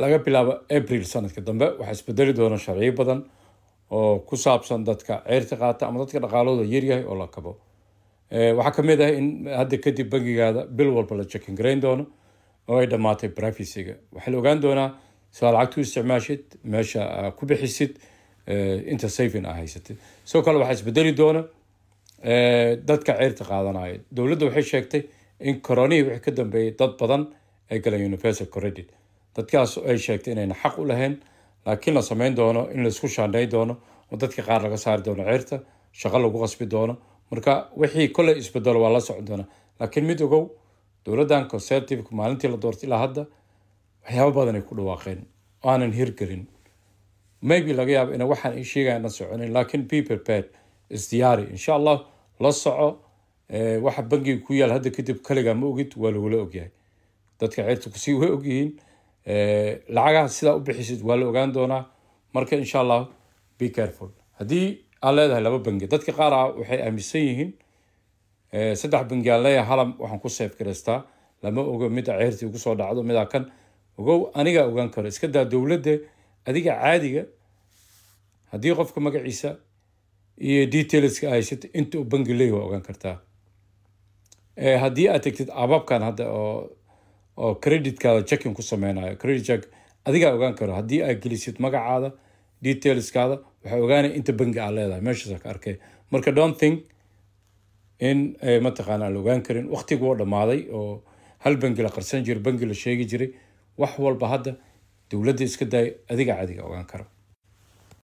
laga bilaabo abril sanadka dambe waxaa isbedeli doona sharciyo badan oo ku saabsan dadka ceyrta qaata ama dadka dhaqaalooda yaryahay oo la kabo eh, waxaa kamid ah in hadda kadib bangigaada bil walba la jekin garayn doono oo ay dhammaatay brafisiga waxaa la ogaan doonaa saa lacagtu isticmaashid meesha ah, ku bixisid eh, inta savin a ah haysatid sidoo kale waxaa isbedeli doona eh, dadka ceyrta qaadanaya dowladda waxay sheegtay in coronihii wixii ka dambeeyay dad badan ay galeen universal credit dadkaas ay sheegtay inayna xaq u lahayn laakiin la samayn doono in laisku shaandhay doono oo dadka qaar laga saari doono ceerta shaqo lagu qasbi doono marka wixii kolley isbedelo waa la socon doonaa laakiin mid ogow dowladdan conservativeka maalintii la doortay ilaa hadda waxyaabo badan ku dhawaaqeen oo aanan hirgelin maybe laga yaabo ina waxaan sheegaya na soconin laakiin people pad isdiyaari insha allah la soco eh, waxa bangiga ku yaal hadda kadib kaligaa ma ogid waa lagula ogyahay dadka ceerta kusii way ogyihiin lacagaha sidaa u bixisid waa la ogaan doonaa marka insha allah be careful haddii aad leedahay laba bangi dadka qaar ah waxay aaminsan yihiin saddex bangi aan leeyahay halam waxaan ku seef lama ogo mida ceertii ugu soo dhacdo midaa kan ogow anigaa ogaan karo iska daa dowladda adiga caadiga haddii qofka magaciisa iyo detailska haysato inta u bangi leeyahy waa ogaan kartaa haddii aad tegtid ababkan hadda oo oo creditkaada jeckin ku sameynayo credit jec adigaa ogaan karo haddii aad gelisid magacaada detailskaada waxaa ogaanaya inta bangi aa leedahay meeshaasa ka arkay marka don't think in eh, mataqaana aan la ogaan karin waktigu oo dhammaaday oo hal bangi la qarsan jiray bangi la sheegi jiray wax walba hadda dowladda iska daaya adiga cadiga ogaan karo